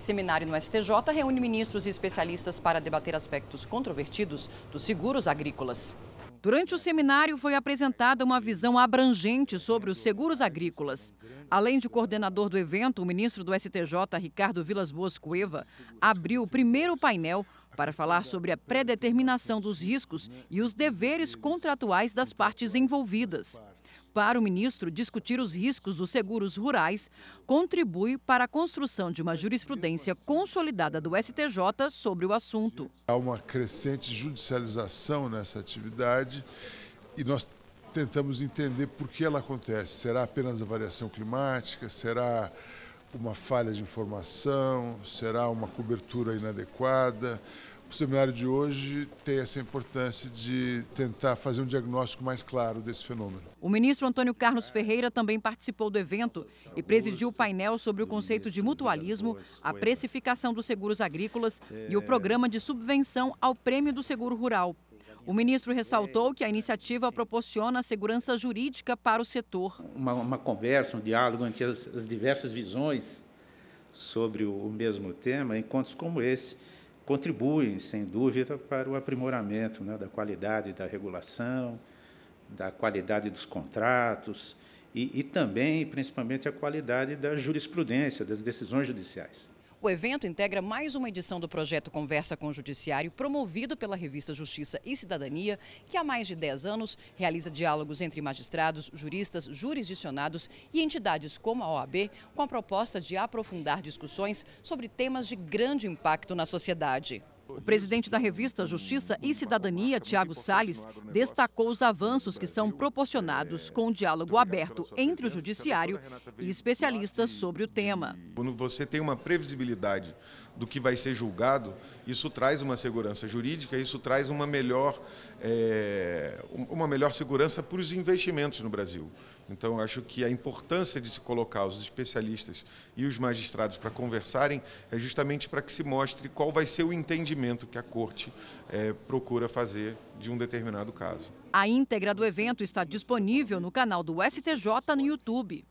Seminário no STJ reúne ministros e especialistas para debater aspectos controvertidos dos seguros agrícolas. Durante o seminário foi apresentada uma visão abrangente sobre os seguros agrícolas. Além de coordenador do evento, o ministro do STJ, Ricardo Vilas Boas Cueva, abriu o primeiro painel para falar sobre a predeterminação dos riscos e os deveres contratuais das partes envolvidas. Para o ministro, discutir os riscos dos seguros rurais contribui para a construção de uma jurisprudência consolidada do STJ sobre o assunto. Há uma crescente judicialização nessa atividade e nós tentamos entender por que ela acontece. Será apenas a variação climática? Será uma falha de informação, será uma cobertura inadequada. O seminário de hoje tem essa importância de tentar fazer um diagnóstico mais claro desse fenômeno. O ministro Antônio Carlos Ferreira também participou do evento e presidiu o painel sobre o conceito de mutualismo, a precificação dos seguros agrícolas e o programa de subvenção ao Prêmio do Seguro Rural. O ministro ressaltou que a iniciativa proporciona segurança jurídica para o setor. Uma, uma conversa, um diálogo entre as, as diversas visões sobre o, o mesmo tema, encontros como esse contribuem, sem dúvida, para o aprimoramento né, da qualidade da regulação, da qualidade dos contratos e, e também, principalmente, a qualidade da jurisprudência, das decisões judiciais. O evento integra mais uma edição do projeto Conversa com o Judiciário, promovido pela revista Justiça e Cidadania, que há mais de 10 anos realiza diálogos entre magistrados, juristas, jurisdicionados e entidades como a OAB, com a proposta de aprofundar discussões sobre temas de grande impacto na sociedade. O presidente da revista Justiça e Cidadania, Tiago Salles, destacou os avanços que são proporcionados com o diálogo aberto entre o judiciário e especialistas sobre o tema. Quando você tem uma previsibilidade do que vai ser julgado, isso traz uma segurança jurídica, isso traz uma melhor, é, uma melhor segurança para os investimentos no Brasil. Então, acho que a importância de se colocar os especialistas e os magistrados para conversarem é justamente para que se mostre qual vai ser o entendimento que a Corte é, procura fazer de um determinado caso. A íntegra do evento está disponível no canal do STJ no YouTube.